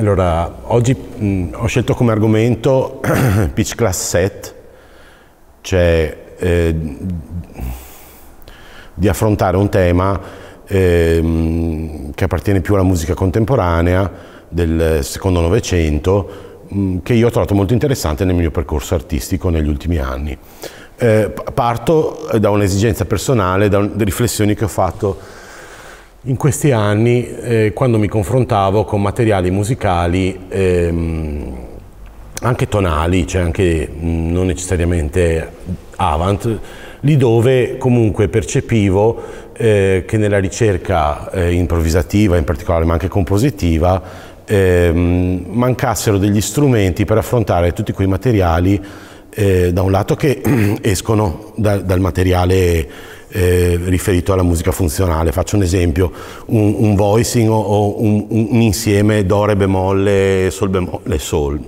Allora, oggi mh, mm, ho scelto come argomento pitch class 7, cioè eh, di affrontare un tema eh, che appartiene più alla musica contemporanea del secondo Novecento, mm, che io ho trovato molto interessante nel mio percorso artistico negli ultimi anni. Eh, parto da un'esigenza personale, da, un, riflessioni che ho fatto in questi anni, eh, quando mi confrontavo con materiali musicali, ehm, anche tonali, cioè anche non necessariamente avant, lì dove comunque percepivo eh, che nella ricerca eh, improvvisativa, in particolare, ma anche compositiva, ehm, mancassero degli strumenti per affrontare tutti quei materiali, eh, da un lato che escono da, dal materiale eh, riferito alla musica funzionale. Faccio un esempio, un, un voicing o, o un, un, insieme do, re bemolle, sol bemolle, sol.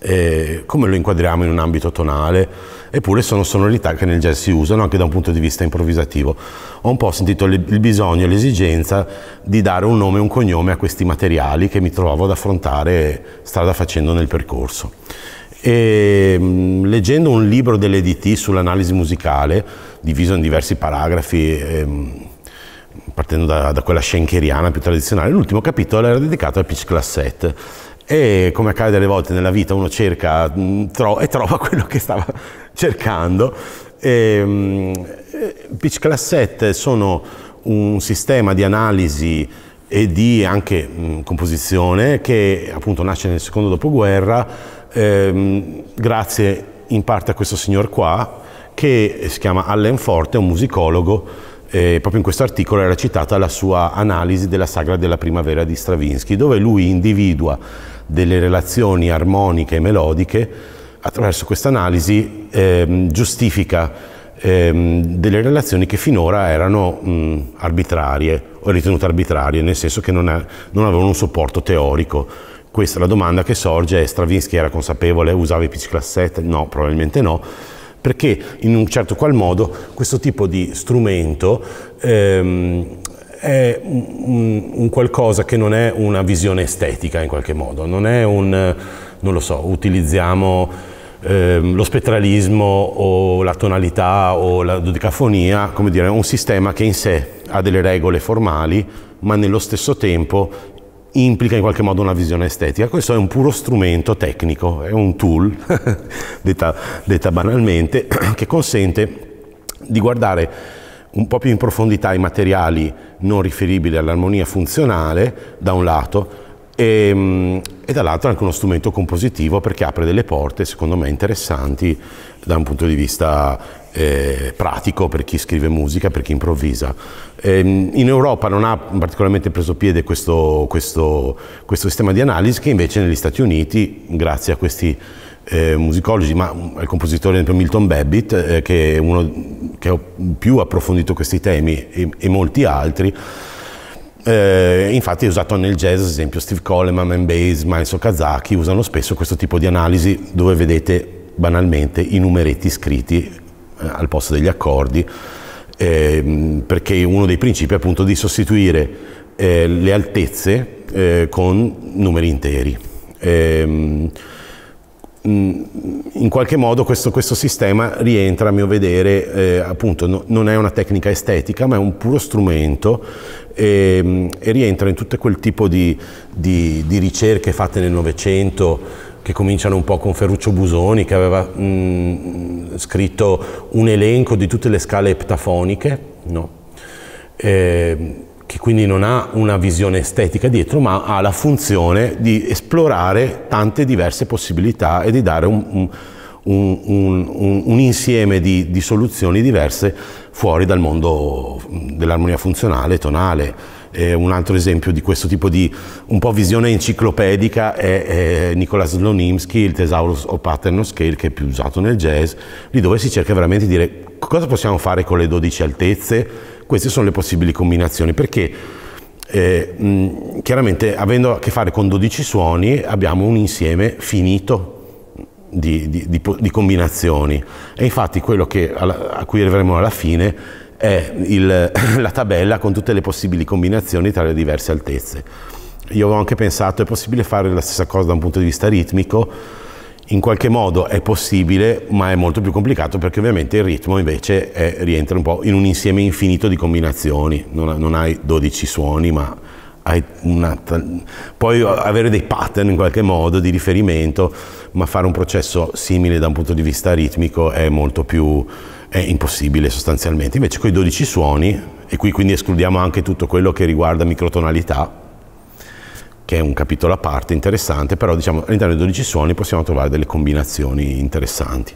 Eh, come lo inquadriamo in un ambito tonale? Eppure sono sonorità che nel jazz si usano anche da un punto di vista improvvisativo. Ho un po' sentito il bisogno, l'esigenza di dare un nome e un cognome a questi materiali che mi trovavo ad affrontare strada facendo nel percorso. E, ehm, leggendo un libro dell'EDT sull'analisi musicale, diviso in diversi paragrafi, ehm, partendo da, da, quella schenkeriana più tradizionale. L'ultimo capitolo era dedicato al pitch classette e come accade delle volte nella vita uno cerca mm, tro- e trova quello che stava cercando. E, ehm, mh, eh, pitch classette sono un sistema di analisi e di anche mh, mm, composizione che appunto nasce nel secondo dopoguerra ehm, grazie in parte a questo signor qua che si chiama Allen Forte, un musicologo, eh, proprio in questo articolo era citata la sua analisi della sagra della primavera di Stravinsky, dove lui individua delle relazioni armoniche e melodiche, attraverso questa analisi ehm, giustifica ehm, delle relazioni che finora erano mh, mm, arbitrarie o ritenute arbitrarie, nel senso che non, è, non avevano un supporto teorico questa è la domanda che sorge, Stravinsky era consapevole, usava i pitch class No, probabilmente no, perché in un certo qual modo questo tipo di strumento ehm, è un, un, qualcosa che non è una visione estetica in qualche modo, non è un, non lo so, utilizziamo ehm, lo spettralismo o la tonalità o la dodecafonia, come dire, è un sistema che in sé ha delle regole formali, ma nello stesso tempo implica in qualche modo una visione estetica. Questo è un puro strumento tecnico, è un tool, detta, detta banalmente, che consente di guardare un po' più in profondità i materiali non riferibili all'armonia funzionale, da un lato, e, mm, e dall'altro è anche uno strumento compositivo perché apre delle porte, secondo me, interessanti da un punto di vista eh, pratico per chi scrive musica, per chi improvvisa. Eh, in Europa non ha particolarmente preso piede questo, questo, questo sistema di analisi che invece negli Stati Uniti, grazie a questi eh, musicologi, ma al compositore esempio, Milton Babbitt, eh, che è uno che ha più approfondito questi temi e, e molti altri. Eh, infatti è usato nel jazz, ad esempio Steve Coleman, Man Bass, Manso Kazaki usano spesso questo tipo di analisi dove vedete banalmente i numeretti scritti eh, al posto degli accordi, eh, perché uno dei principi è appunto di sostituire eh, le altezze eh, con numeri interi. Ehm, mm, in qualche modo questo, questo, sistema rientra, a mio vedere, eh, appunto no, non è una tecnica estetica, ma è un puro strumento e, ehm, e rientra in tutto quel tipo di, di, di ricerche fatte nel Novecento che cominciano un po' con Ferruccio Busoni che aveva mh, mm, scritto un elenco di tutte le scale eptafoniche, no? eh, che quindi non ha una visione estetica dietro, ma ha la funzione di esplorare tante diverse possibilità e di dare un, un, un, un insieme di, di soluzioni diverse fuori dal mondo dell'armonia funzionale, tonale, eh, un altro esempio di questo tipo di un po' visione enciclopedica è, è Nicolas Lonimsky, il Thesaurus o Pattern of Scale, che è più usato nel jazz, lì dove si cerca veramente di dire cosa possiamo fare con le 12 altezze, queste sono le possibili combinazioni, perché eh, mh, chiaramente avendo a che fare con 12 suoni abbiamo un insieme finito di, di, di, di, combinazioni. E infatti quello che, a cui arriveremo alla fine è il, la tabella con tutte le possibili combinazioni tra le diverse altezze. Io avevo anche pensato, è possibile fare la stessa cosa da un punto di vista ritmico? In qualche modo è possibile, ma è molto più complicato perché ovviamente il ritmo invece è, rientra un po' in un insieme infinito di combinazioni. Non, non hai 12 suoni, ma una, puoi avere dei pattern in qualche modo di riferimento, ma fare un processo simile da un punto di vista ritmico è molto più è impossibile sostanzialmente. Invece con i 12 suoni, e qui quindi escludiamo anche tutto quello che riguarda microtonalità, che è un capitolo a parte interessante, però diciamo all'interno dei 12 suoni possiamo trovare delle combinazioni interessanti.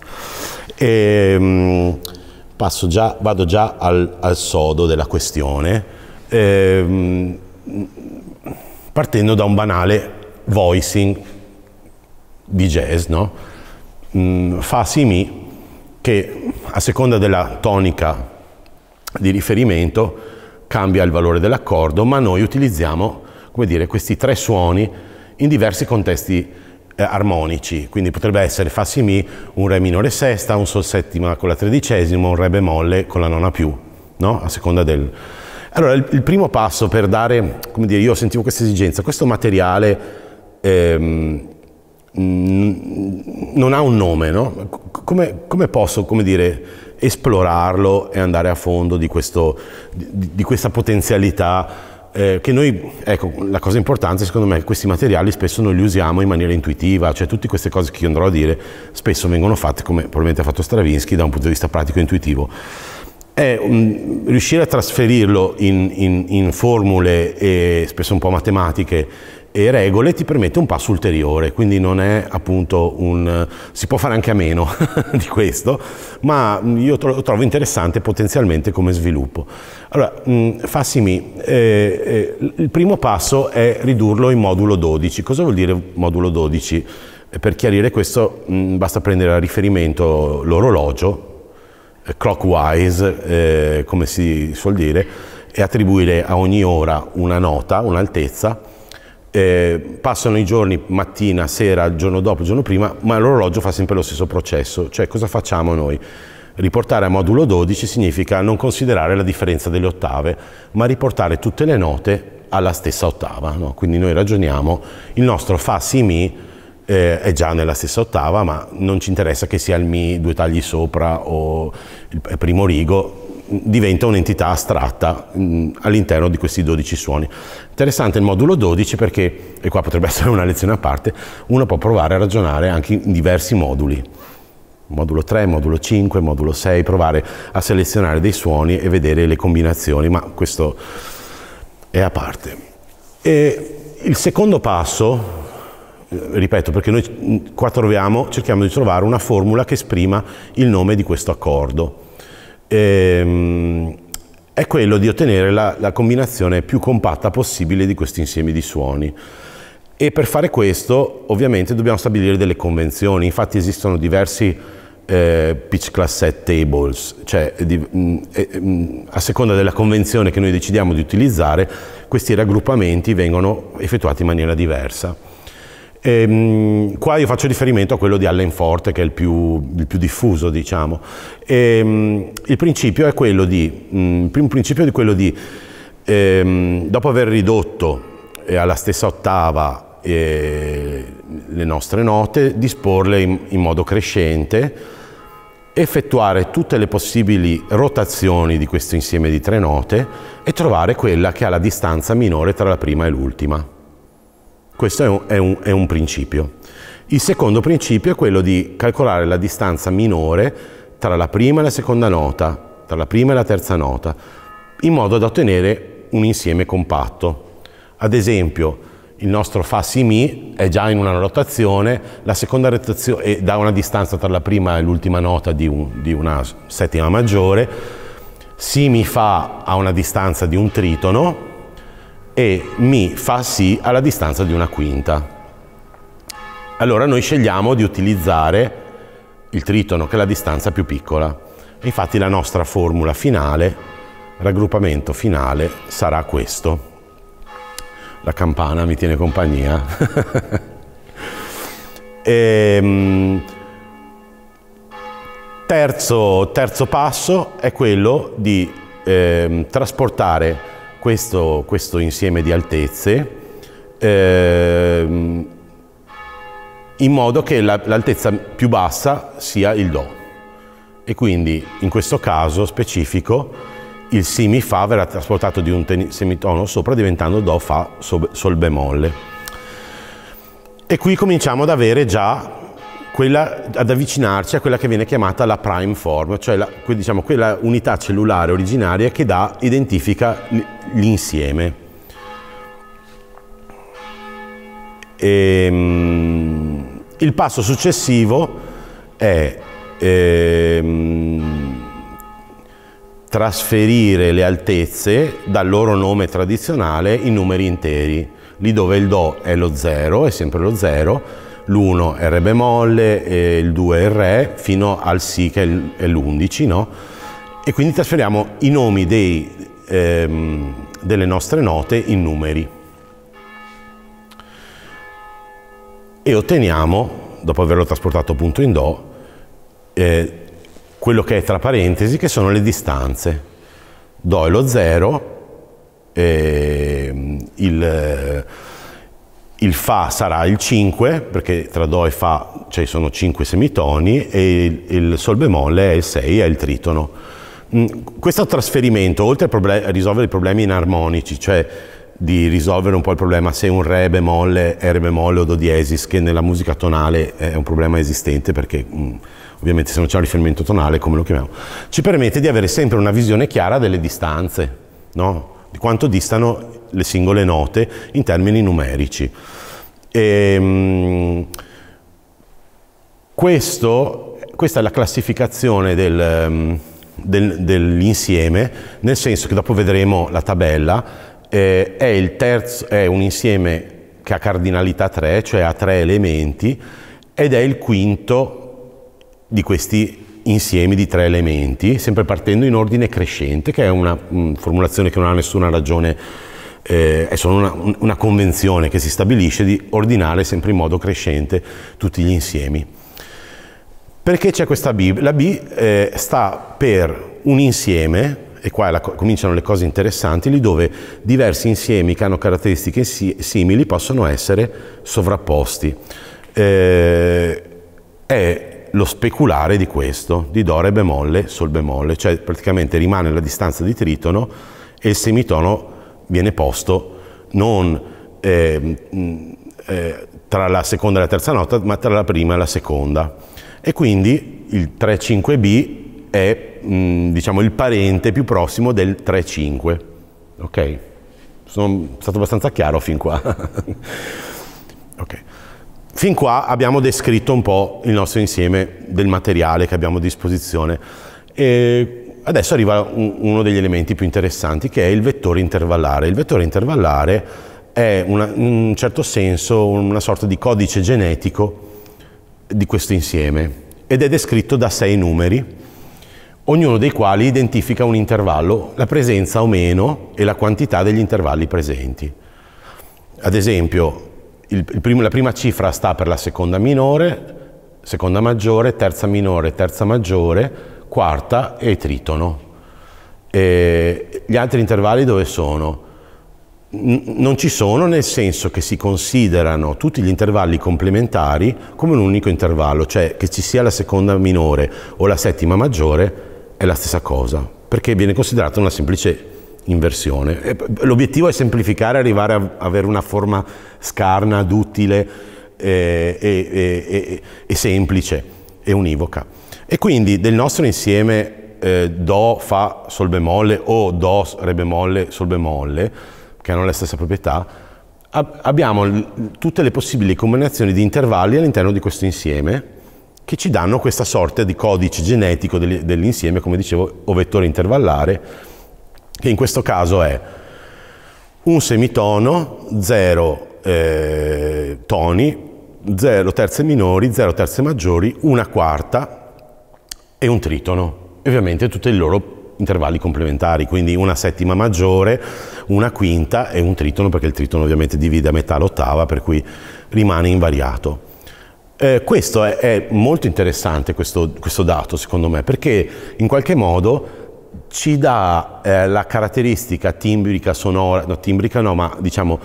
E, ehm, già, vado già al, al, sodo della questione, e, ehm, partendo da un banale voicing di jazz, no? Mm, fa si mi che a seconda della tonica di riferimento cambia il valore dell'accordo, ma noi utilizziamo dire, questi tre suoni in diversi contesti eh, armonici, quindi potrebbe essere fa si mi, un re minore sesta, un sol settima con la tredicesima, un re bemolle con la nona più, no? a seconda del... Allora, il, il, primo passo per dare, come dire, io sentivo questa esigenza, questo materiale ehm, Mm, non ha un nome, no? Come, come posso, come dire, esplorarlo e andare a fondo di, questo, di, di questa potenzialità eh, che noi, ecco, la cosa importante secondo me è che questi materiali spesso non li usiamo in maniera intuitiva, cioè tutte queste cose che io andrò a dire spesso vengono fatte, come probabilmente ha fatto Stravinsky, da un punto di vista pratico e intuitivo. È um, riuscire a trasferirlo in, in, in formule e spesso un po' matematiche e regole ti permette un passo ulteriore, quindi non è appunto un... si può fare anche a meno di questo, ma io lo trovo interessante potenzialmente come sviluppo. Allora, mh, mm, Fassimi, eh, eh, il primo passo è ridurlo in modulo 12. Cosa vuol dire modulo 12? Eh, per chiarire questo mh, mm, basta prendere a riferimento l'orologio, eh, clockwise, eh, come si suol dire, e attribuire a ogni ora una nota, un'altezza, eh, passano i giorni, mattina, sera, il giorno dopo, il giorno prima, ma l'orologio fa sempre lo stesso processo. Cioè cosa facciamo noi? Riportare a modulo 12 significa non considerare la differenza delle ottave, ma riportare tutte le note alla stessa ottava. No? Quindi noi ragioniamo, il nostro fa si mi eh, è già nella stessa ottava, ma non ci interessa che sia il mi due tagli sopra o il primo rigo, diventa un'entità astratta mm, all'interno di questi 12 suoni. Interessante il modulo 12 perché, e qua potrebbe essere una lezione a parte, uno può provare a ragionare anche in diversi moduli modulo 3, modulo 5, modulo 6, provare a selezionare dei suoni e vedere le combinazioni, ma questo è a parte. E il secondo passo, eh, ripeto, perché noi mm, qua troviamo, cerchiamo di trovare una formula che esprima il nome di questo accordo ehm, è quello di ottenere la, la combinazione più compatta possibile di questi insiemi di suoni. E per fare questo ovviamente dobbiamo stabilire delle convenzioni, infatti esistono diversi eh, pitch class set tables, cioè di, mh, mm, mh, mm, a seconda della convenzione che noi decidiamo di utilizzare, questi raggruppamenti vengono effettuati in maniera diversa. Ehm, qua io faccio riferimento a quello di Allen Forte, che è il più, il più diffuso, diciamo. Ehm, il principio è quello di, mh, mm, il principio è quello di ehm, dopo aver ridotto eh, alla stessa ottava eh, le nostre note, disporle in, in modo crescente, effettuare tutte le possibili rotazioni di questo insieme di tre note e trovare quella che ha la distanza minore tra la prima e l'ultima. Questo è un, è, un, è un, principio. Il secondo principio è quello di calcolare la distanza minore tra la prima e la seconda nota, tra la prima e la terza nota, in modo da ottenere un insieme compatto. Ad esempio, il nostro Fa Si Mi è già in una rotazione, la seconda rotazione è da una distanza tra la prima e l'ultima nota di, un, di una settima maggiore, Si Mi Fa a una distanza di un tritono, e mi fa sì alla distanza di una quinta. Allora noi scegliamo di utilizzare il tritono che è la distanza più piccola. Infatti la nostra formula finale, raggruppamento finale, sarà questo. La campana mi tiene compagnia. e, ehm, terzo, terzo, passo è quello di eh, trasportare questo, questo insieme di altezze ehm, in modo che l'altezza più bassa sia il Do. E quindi in questo caso specifico il Si Mi Fa verrà trasportato di un semitono sopra diventando Do Fa Sol bemolle. E qui cominciamo ad avere già quella ad avvicinarci a quella che viene chiamata la prime form, cioè la, diciamo, quella unità cellulare originaria che dà, identifica l'insieme. Ehm, il passo successivo è ehm, trasferire le altezze dal loro nome tradizionale in numeri interi, lì dove il Do è lo 0, è sempre lo 0, l'1 è re bemolle, il 2 è re, fino al si che è l'11, no? E quindi trasferiamo i nomi dei, ehm, delle nostre note in numeri. E otteniamo, dopo averlo trasportato appunto in Do, eh, quello che è tra parentesi, che sono le distanze. Do è lo 0, eh, il il Fa sarà il 5, perché tra Do e Fa ci cioè sono 5 semitoni, e il Sol bemolle è il 6, è il tritono. Mm, questo trasferimento, oltre a, risolvere i problemi inarmonici, cioè di risolvere un po' il problema se un Re bemolle è Re bemolle o Do diesis, che nella musica tonale è un problema esistente perché mm, ovviamente se non c'è un riferimento tonale, come lo chiamiamo, ci permette di avere sempre una visione chiara delle distanze, no? di quanto distano le singole note in termini numerici. E, ehm, questo, questa è la classificazione del, ehm, del, dell'insieme, nel senso che dopo vedremo la tabella, eh, è, terzo, è un insieme che ha cardinalità 3, cioè ha tre elementi, ed è il quinto di questi insiemi di tre elementi, sempre partendo in ordine crescente, che è una mh, mm, formulazione che non ha nessuna ragione eh, è solo una, una convenzione che si stabilisce di ordinare sempre in modo crescente tutti gli insiemi. Perché c'è questa B? La B eh, sta per un insieme, e qua la, cominciano le cose interessanti, lì dove diversi insiemi che hanno caratteristiche si, simili possono essere sovrapposti. Eh, è lo speculare di questo, di Do, Re bemolle, Sol bemolle, cioè praticamente rimane la distanza di tritono e il semitono viene posto non eh, eh, tra la seconda e la terza nota, ma tra la prima e la seconda. E quindi il 3-5B è mh, diciamo, il parente più prossimo del 3-5. Ok? Sono stato abbastanza chiaro fin qua. okay. Fin qua abbiamo descritto un po' il nostro insieme del materiale che abbiamo a disposizione. E Adesso arriva un, uno degli elementi più interessanti che è il vettore intervallare. Il vettore intervallare è una, in un certo senso una sorta di codice genetico di questo insieme ed è descritto da sei numeri, ognuno dei quali identifica un intervallo, la presenza o meno e la quantità degli intervalli presenti. Ad esempio, il, il primo, la prima cifra sta per la seconda minore, seconda maggiore, terza minore, terza maggiore, quarta e tritono. E gli altri intervalli dove sono? non ci sono nel senso che si considerano tutti gli intervalli complementari come un unico intervallo, cioè che ci sia la seconda minore o la settima maggiore è la stessa cosa, perché viene considerata una semplice inversione. L'obiettivo è semplificare, arrivare a avere una forma scarna, duttile eh, e, e, e, e semplice e univoca. E quindi del nostro insieme eh, Do, Fa, Sol bemolle o Do, Re bemolle, Sol bemolle, che hanno la stessa proprietà, ab abbiamo tutte le possibili combinazioni di intervalli all'interno di questo insieme che ci danno questa sorta di codice genetico del dell'insieme, come dicevo, o vettore intervallare, che in questo caso è un semitono, 0 eh, toni, 0 terze minori, 0 terze maggiori, una quarta, e un tritono. E ovviamente tutti i loro intervalli complementari, quindi una settima maggiore, una quinta e un tritono, perché il tritono ovviamente divide a metà l'ottava, per cui rimane invariato. Eh, questo è, è, molto interessante, questo, questo, dato, secondo me, perché in qualche modo ci dà eh, la caratteristica timbrica sonora, no, timbrica no, ma diciamo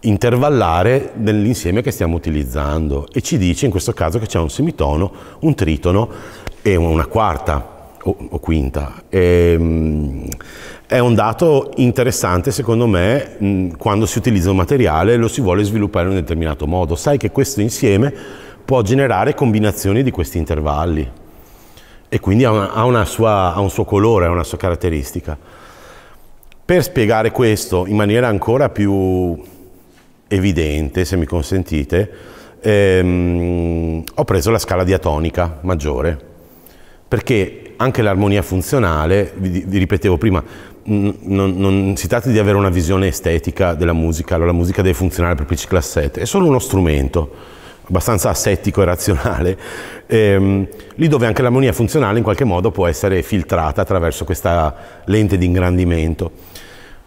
intervallare dell'insieme che stiamo utilizzando e ci dice in questo caso che c'è un semitono, un tritono e una quarta o, o quinta. E, ehm, è un dato interessante secondo me quando si utilizza un materiale e lo si vuole sviluppare in un determinato modo. Sai che questo insieme può generare combinazioni di questi intervalli e quindi ha, una, ha, una sua, ha un suo colore, ha una sua caratteristica. Per spiegare questo in maniera ancora più evidente, se mi consentite, ehm, ho preso la scala diatonica maggiore perché anche l'armonia funzionale, vi, vi ripetevo prima, non, non, si tratta di avere una visione estetica della musica, allora la musica deve funzionare per PC Class 7, è solo uno strumento abbastanza assettico e razionale, ehm, lì dove anche l'armonia funzionale in qualche modo può essere filtrata attraverso questa lente di ingrandimento.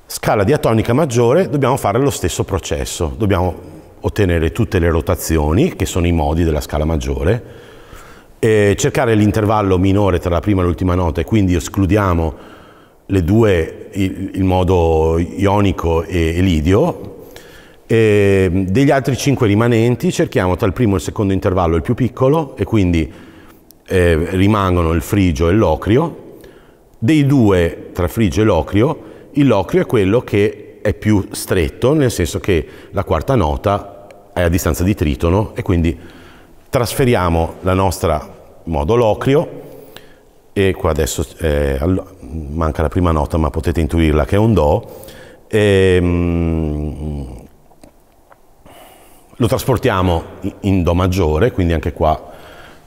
Scala diatonica maggiore, dobbiamo fare lo stesso processo, dobbiamo ottenere tutte le rotazioni, che sono i modi della scala maggiore, eh, cercare l'intervallo minore tra la prima e l'ultima nota e quindi escludiamo le due, il, il modo ionico e, e lidio, e degli altri 5 rimanenti cerchiamo tra il primo e il secondo intervallo il più piccolo e quindi eh, rimangono il frigio e l'ocrio. Dei due tra frigio e locrio, il locrio è quello che è più stretto, nel senso che la quarta nota è a distanza di tritono e quindi Trasferiamo la nostra modo locrio e qua adesso eh, manca la prima nota ma potete intuirla che è un Do. E, mm, lo trasportiamo in Do maggiore, quindi anche qua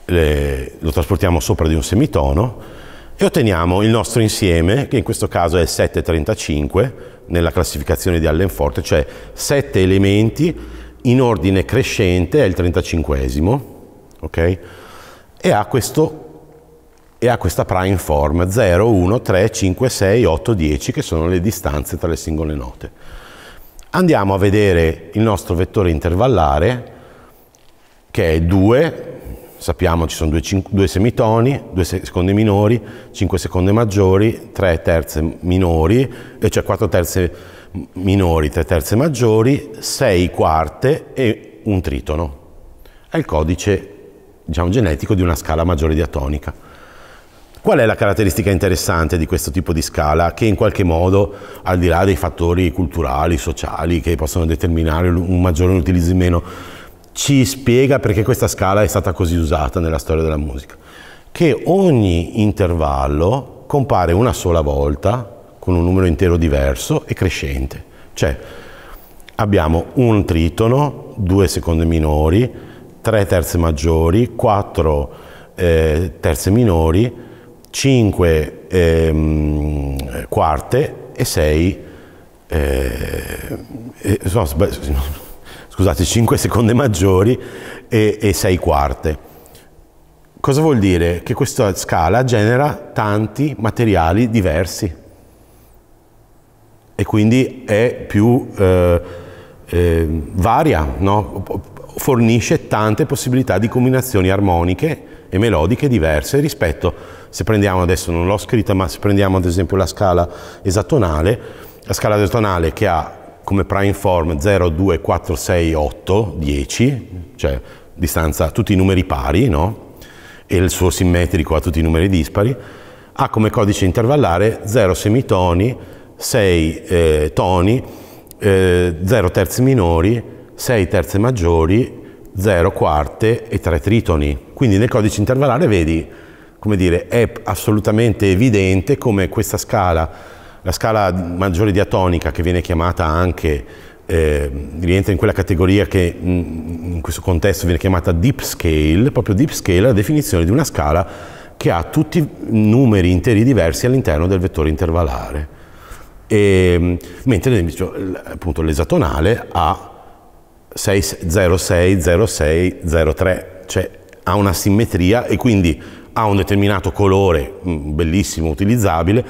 eh, lo trasportiamo sopra di un semitono e otteniamo il nostro insieme, che in questo caso è 735 nella classificazione di Allenforte, cioè 7 elementi in ordine crescente è il 35esimo ok? E ha, questo, e ha questa prime form 0, 1, 3, 5, 6, 8, 10 che sono le distanze tra le singole note. Andiamo a vedere il nostro vettore intervallare che è 2, sappiamo ci sono due, due semitoni, due seconde minori, 5 seconde maggiori, 3 terze minori, cioè 4 terze minori, 3 terze maggiori, 6 quarte e un tritono. È il codice diciamo, genetico di una scala maggiore diatonica. Qual è la caratteristica interessante di questo tipo di scala che in qualche modo, al di là dei fattori culturali, sociali che possono determinare un maggiore utilizzo in meno, ci spiega perché questa scala è stata così usata nella storia della musica? Che ogni intervallo compare una sola volta con un numero intero diverso e crescente. Cioè abbiamo un tritono, due secondi minori, 3 terze maggiori, 4 eh, terze minori, 5 ehm, quarte e 6 eh, eh, no, scusate, 5 seconde maggiori e, e 6 quarte. Cosa vuol dire? Che questa scala genera tanti materiali diversi e quindi è più eh, eh, varia, no? fornisce tante possibilità di combinazioni armoniche e melodiche diverse rispetto, se prendiamo adesso, non l'ho scritta, ma se prendiamo ad esempio la scala esatonale, la scala esatonale che ha come prime form 0, 2, 4, 6, 8, 10, cioè distanza tutti i numeri pari, no? E il suo simmetrico a tutti i numeri dispari, ha come codice intervallare 0 semitoni, 6 eh, toni, eh, 0 terzi minori, 6 terze maggiori, 0 quarte e 3 tritoni. Quindi nel codice intervallare vedi, come dire, è assolutamente evidente come questa scala, la scala maggiore diatonica che viene chiamata anche, eh, rientra in quella categoria che mm, in questo contesto viene chiamata deep scale, proprio deep scale è la definizione di una scala che ha tutti i numeri interi diversi all'interno del vettore intervallare. E, ehm, mentre appunto l'esatonale ha 6060603, cioè ha una simmetria e quindi ha un determinato colore mm, bellissimo, utilizzabile,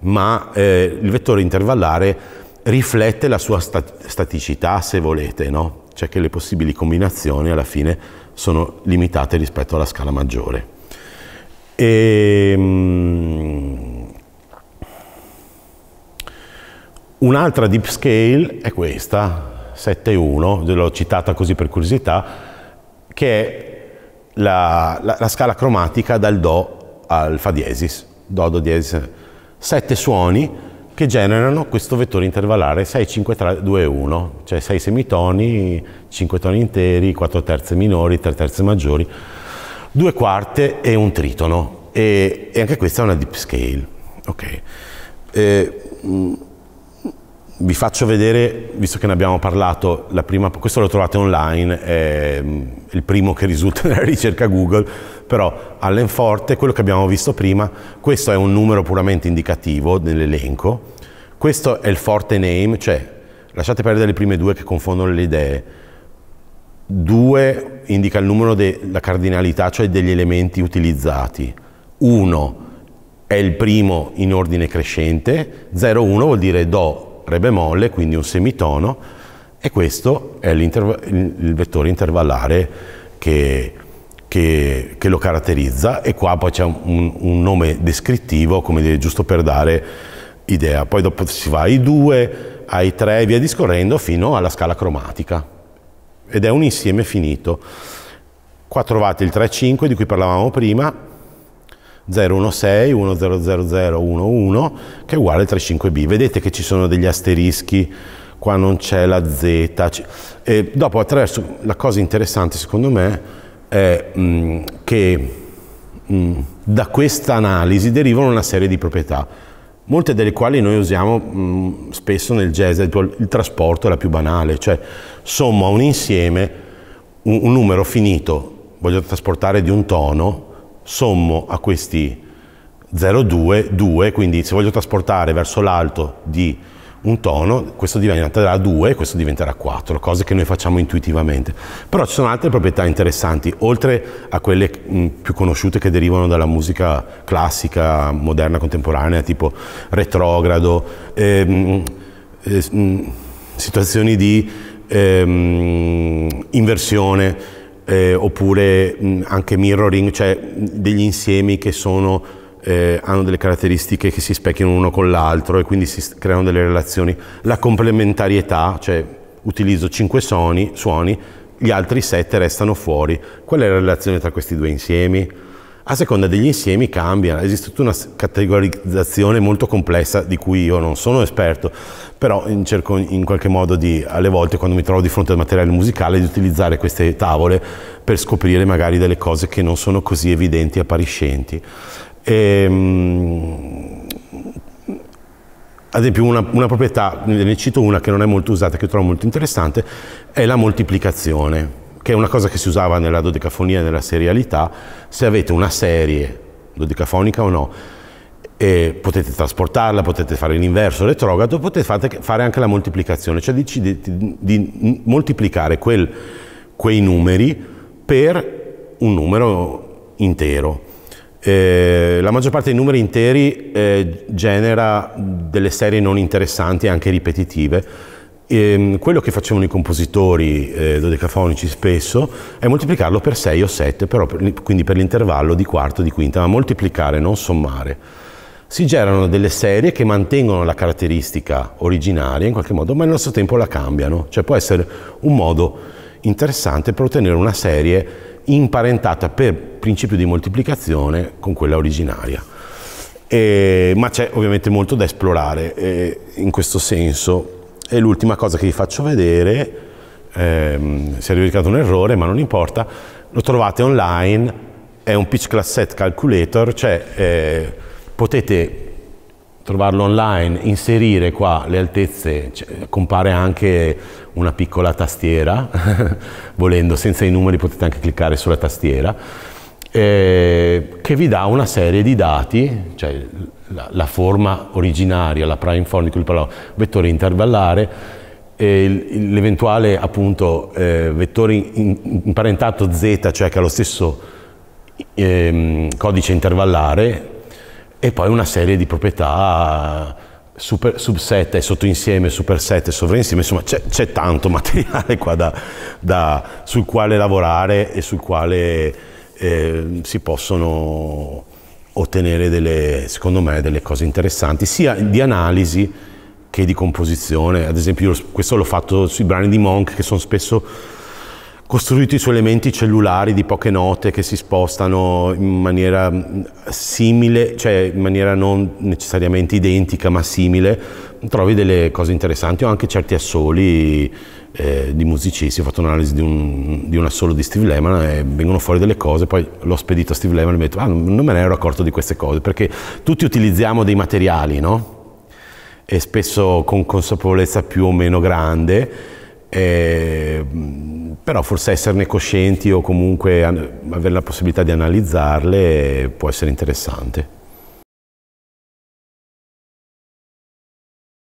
ma eh, il vettore intervallare riflette la sua stat staticità, se volete, no? cioè che le possibili combinazioni alla fine sono limitate rispetto alla scala maggiore. E, ehm, un'altra deep scale è questa, 7.1, l'ho citata così per curiosità, che è la, la, la scala cromatica dal Do al Fa diesis, Do, Do diesis, sette suoni che generano questo vettore intervallare 6, 5, 3, 2, 1, cioè 6 semitoni, 5 toni interi, 4 terze minori, 3 terze maggiori, 2 quarte e un tritono. E, e anche questa è una deep scale. Okay. E, mm, vi faccio vedere, visto che ne abbiamo parlato, la prima, questo lo trovate online, è mm, il primo che risulta nella ricerca Google, però Forte, quello che abbiamo visto prima, questo è un numero puramente indicativo nell'elenco, questo è il forte name, cioè lasciate perdere le prime due che confondono le idee, due indica il numero della cardinalità, cioè degli elementi utilizzati, uno è il primo in ordine crescente, 0,1 vuol dire do re bemolle, quindi un semitono, e questo è il vettore intervallare che, che, che, lo caratterizza e qua poi c'è un, un, nome descrittivo, come dire, giusto per dare idea. Poi dopo si va ai 2, ai 3 e via discorrendo fino alla scala cromatica ed è un insieme finito. Qua trovate il 3-5 di cui parlavamo prima, 016 100011 che è uguale 35b. Vedete che ci sono degli asterischi, qua non c'è la z. E dopo attraverso la cosa interessante secondo me è mh, che mh, da questa analisi derivano una serie di proprietà, molte delle quali noi usiamo mh, spesso nel jazz, il, il trasporto è la più banale, cioè somma un insieme un, un numero finito, voglio trasportare di un tono, sommo a questi 0,2, 2, quindi se voglio trasportare verso l'alto di un tono, questo diventerà 2 e questo diventerà 4, cose che noi facciamo intuitivamente. Però ci sono altre proprietà interessanti, oltre a quelle più conosciute che derivano dalla musica classica, moderna, contemporanea, tipo retrogrado, ehm, ehm, situazioni di ehm, inversione, eh, oppure mh, mm, anche mirroring, cioè mm, degli insiemi che sono, eh, hanno delle caratteristiche che si specchiano uno con l'altro e quindi si creano delle relazioni. La complementarietà, cioè utilizzo 5 suoni, suoni gli altri 7 restano fuori. Qual è la relazione tra questi due insiemi? a seconda degli insiemi cambia, esiste tutta una categorizzazione molto complessa di cui io non sono esperto, però cerco in qualche modo di, alle volte quando mi trovo di fronte al materiale musicale, di utilizzare queste tavole per scoprire magari delle cose che non sono così evidenti e appariscenti. E, ehm, ad esempio una, una, proprietà, ne cito una che non è molto usata, che trovo molto interessante, è la moltiplicazione, che è una cosa che si usava nella dodecafonia e nella serialità. Se avete una serie, dodecafonica o no, e potete trasportarla, potete fare l'inverso retrogrado, potete fare anche la moltiplicazione, cioè decidete di, moltiplicare quel, quei numeri per un numero intero. Eh, la maggior parte dei numeri interi eh, genera delle serie non interessanti e anche ripetitive. Eh, quello che facevano i compositori eh, dodecafonici spesso è moltiplicarlo per 6 o 7, quindi per l'intervallo di quarto, o di quinta, ma moltiplicare, non sommare si generano delle serie che mantengono la caratteristica originaria in qualche modo, ma nel nostro tempo la cambiano. Cioè può essere un modo interessante per ottenere una serie imparentata per principio di moltiplicazione con quella originaria. E, ma c'è ovviamente molto da esplorare e, in questo senso. E l'ultima cosa che vi faccio vedere, ehm, si è verificato un errore, ma non importa, lo trovate online, è un pitch class set calculator, cioè... Eh, potete trovarlo online, inserire qua le altezze, cioè, compare anche una piccola tastiera, volendo, senza i numeri potete anche cliccare sulla tastiera, eh, che vi dà una serie di dati, cioè la, la forma originaria, la prime form di cui parlavo, vettore intervallare, eh, l'eventuale appunto eh, vettore imparentato z, cioè che ha lo stesso ehm, codice intervallare, e poi una serie di proprietà super, subset e sottoinsieme, superset e sovrainsieme, insomma c'è, tanto materiale qua da, da, sul quale lavorare e sul quale eh, si possono ottenere delle, secondo me delle cose interessanti, sia di analisi che di composizione. Ad esempio io questo l'ho fatto sui brani di Monk che sono spesso costruiti su elementi cellulari di poche note che si spostano in maniera mm, simile, cioè in maniera non necessariamente identica ma simile, trovi delle cose interessanti o anche certi assoli eh, di musicisti. Ho fatto un'analisi di un, di un assolo di Steve Lehman e vengono fuori delle cose, poi l'ho spedito a Steve Lehman e mi ha detto ah, non me ne ero accorto di queste cose perché tutti utilizziamo dei materiali, no? E spesso con consapevolezza più o meno grande eh, però forse esserne coscienti o comunque avere la possibilità di analizzarle può essere interessante.